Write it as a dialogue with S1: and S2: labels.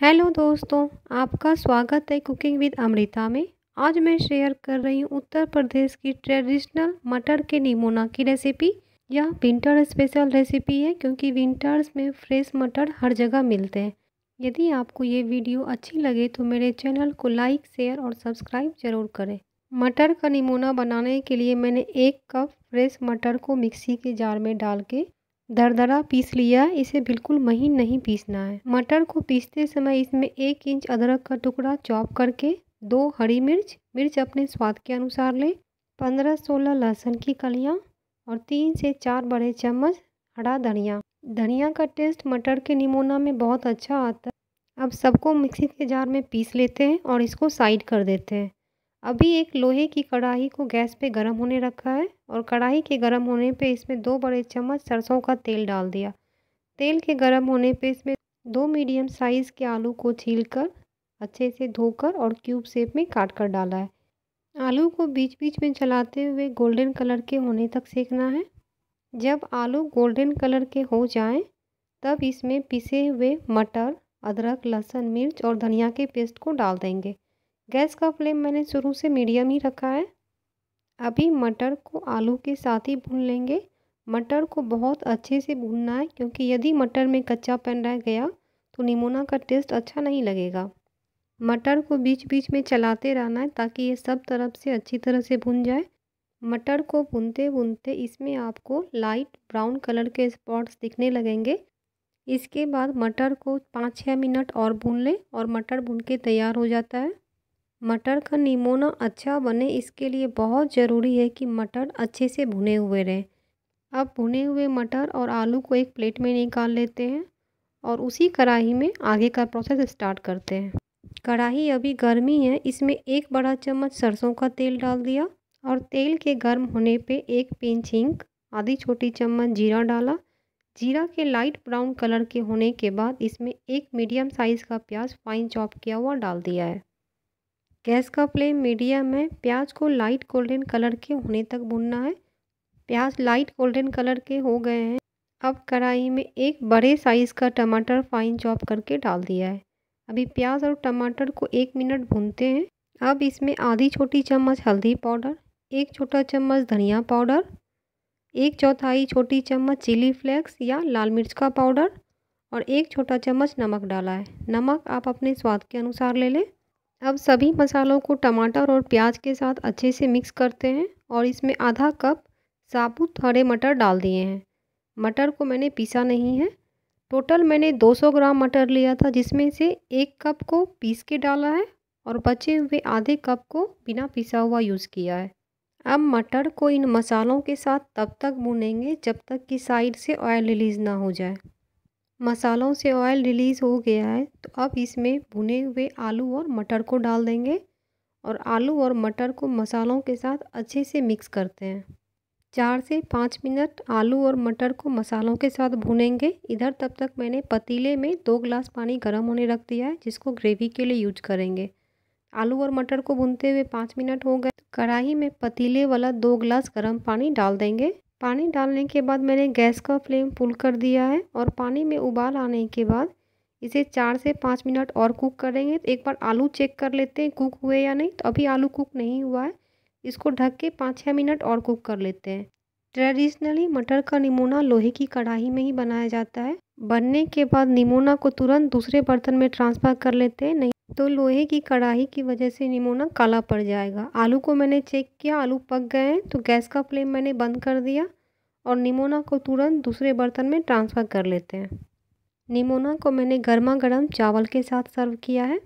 S1: hello दोस्तों आपका स्वागत है कुकिंग विद अमृता में आज मैं शेयर कर रही हूँ उत्तर प्रदेश की ट्रेडिशनल मटर के निमोना की रेसिपी यह विंटर स्पेशल रेसिपी है क्योंकि विंटर्स में फ्रेश मटर हर जगह मिलते हैं यदि आपको ये वीडियो अच्छी लगे तो मेरे चैनल को लाइक शेयर और सब्सक्राइब जरूर करें मटर का निमोना बनाने के लिए मैंने एक कप फ्रेश मटर को मिक्सी के जार में डाल के दरदरा पीस लिया इसे बिल्कुल महीन नहीं पीसना है मटर को पीसते समय इसमें एक इंच अदरक का टुकड़ा चॉप करके दो हरी मिर्च मिर्च अपने स्वाद के अनुसार लें पंद्रह सोलह लहसुन की कलियाँ और तीन से चार बड़े चम्मच हरा धनिया धनिया का टेस्ट मटर के निमोना में बहुत अच्छा आता है अब सबको मिक्सी के जार में पीस लेते हैं और इसको साइड कर देते हैं अभी एक लोहे की कढ़ाई को गैस पे गर्म होने रखा है और कढ़ाई के गर्म होने पे इसमें दो बड़े चम्मच सरसों का तेल डाल दिया तेल के गर्म होने पे इसमें दो मीडियम साइज़ के आलू को छीलकर अच्छे से धोकर और क्यूब शेप में काट कर डाला है आलू को बीच बीच में चलाते हुए गोल्डन कलर के होने तक सेकना है जब आलू गोल्डन कलर के हो जाए तब इसमें पिसे हुए मटर अदरक लहसुन मिर्च और धनिया के पेस्ट को डाल देंगे गैस का फ्लेम मैंने शुरू से मीडियम ही रखा है अभी मटर को आलू के साथ ही भून लेंगे मटर को बहुत अच्छे से भूनना है क्योंकि यदि मटर में कच्चा पन रह गया तो निमोना का टेस्ट अच्छा नहीं लगेगा मटर को बीच बीच में चलाते रहना है ताकि ये सब तरफ से अच्छी तरह से भुन जाए मटर को भूनते भूनते इसमें आपको लाइट ब्राउन कलर के स्पॉट्स दिखने लगेंगे इसके बाद मटर को पाँच छः मिनट और भून लें और मटर भून के तैयार हो जाता है मटर का निमोना अच्छा बने इसके लिए बहुत ज़रूरी है कि मटर अच्छे से भुने हुए रहें अब भुने हुए मटर और आलू को एक प्लेट में निकाल लेते हैं और उसी कढ़ाई में आगे का प्रोसेस स्टार्ट करते हैं कढ़ाई अभी गर्मी है इसमें एक बड़ा चम्मच सरसों का तेल डाल दिया और तेल के गर्म होने पे एक पिंच हिंग आधी छोटी चम्मच जीरा डाला जीरा के लाइट ब्राउन कलर के होने के बाद इसमें एक मीडियम साइज़ का प्याज फाइन चॉप किया हुआ डाल दिया है गैस का फ्लेम मीडियम है प्याज को लाइट गोल्डन कलर के होने तक भुनना है प्याज लाइट गोल्डन कलर के हो गए हैं अब कढ़ाई में एक बड़े साइज़ का टमाटर फाइन चॉप करके डाल दिया है अभी प्याज और टमाटर को एक मिनट भूनते हैं अब इसमें आधी छोटी चम्मच हल्दी पाउडर एक छोटा चम्मच धनिया पाउडर एक चौथाई छोटी चम्मच चिली फ्लेक्स या लाल मिर्च का पाउडर और एक छोटा चम्मच नमक डाला है नमक आप अपने स्वाद के अनुसार ले लें अब सभी मसालों को टमाटर और प्याज के साथ अच्छे से मिक्स करते हैं और इसमें आधा कप साबुत हरे मटर डाल दिए हैं मटर को मैंने पीसा नहीं है टोटल मैंने 200 ग्राम मटर लिया था जिसमें से एक कप को पीस के डाला है और बचे हुए आधे कप को बिना पिसा हुआ यूज़ किया है अब मटर को इन मसालों के साथ तब तक भूनेंगे जब तक कि साइड से ऑयल रिलीज़ ना हो जाए मसालों से ऑयल रिलीज़ हो गया है तो अब इसमें भुने हुए आलू और मटर को डाल देंगे और आलू और मटर को मसालों के साथ अच्छे से मिक्स करते हैं चार से पाँच मिनट आलू और मटर को मसालों के साथ भुनेंगे इधर तब तक मैंने पतीले में दो ग्लास पानी गर्म होने रख दिया है जिसको ग्रेवी के लिए यूज करेंगे आलू और मटर को भूनते हुए पाँच मिनट हो गए कढ़ाई में पतीले वाला दो ग्लास गर्म पानी डाल देंगे पानी डालने के बाद मैंने गैस का फ्लेम फुल कर दिया है और पानी में उबाल आने के बाद इसे चार से पाँच मिनट और कुक करेंगे तो एक बार आलू चेक कर लेते हैं कुक हुए या नहीं तो अभी आलू कुक नहीं हुआ है इसको ढक के पाँच छः मिनट और कुक कर लेते हैं ट्रेडिशनली मटर का निमोना लोहे की कढ़ाई में ही बनाया जाता है बनने के बाद निमोना को तुरंत दूसरे बर्तन में ट्रांसफ़र कर लेते हैं नहीं तो लोहे की कढ़ाई की वजह से निमोना काला पड़ जाएगा आलू को मैंने चेक किया आलू पक गए हैं तो गैस का फ्लेम मैंने बंद कर दिया और निमोना को तुरंत दूसरे बर्तन में ट्रांसफ़र कर लेते हैं निमोना को मैंने गर्मा गर्म चावल के साथ सर्व किया है